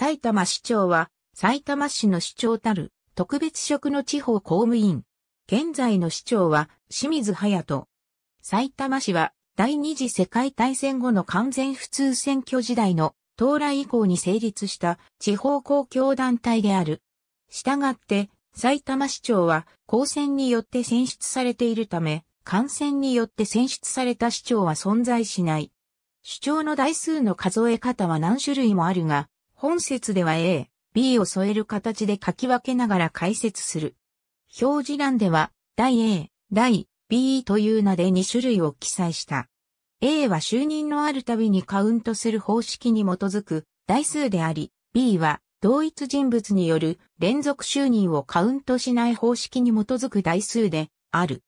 埼玉市長は、埼玉市の市長たる、特別職の地方公務員。現在の市長は、清水隼人。埼玉市は、第二次世界大戦後の完全普通選挙時代の到来以降に成立した地方公共団体である。したがって、埼玉市長は公選によって選出されているため、感染によって選出された市長は存在しない。主張の台数の数え方は何種類もあるが、本節では A、B を添える形で書き分けながら解説する。表示欄では、第 A、第 B という名で2種類を記載した。A は就任のあるたびにカウントする方式に基づく台数であり、B は同一人物による連続就任をカウントしない方式に基づく台数である。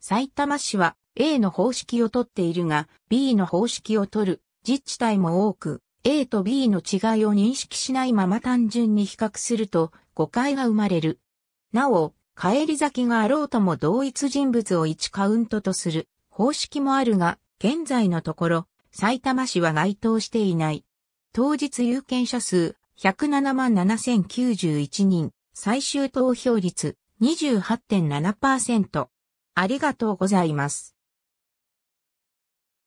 埼玉市は A の方式を取っているが、B の方式を取る自治体も多く、A と B の違いを認識しないまま単純に比較すると誤解が生まれる。なお、帰り咲きがあろうとも同一人物を1カウントとする方式もあるが、現在のところ、埼玉市は該当していない。当日有権者数177,091人、最終投票率28.7%。ありがとうございます。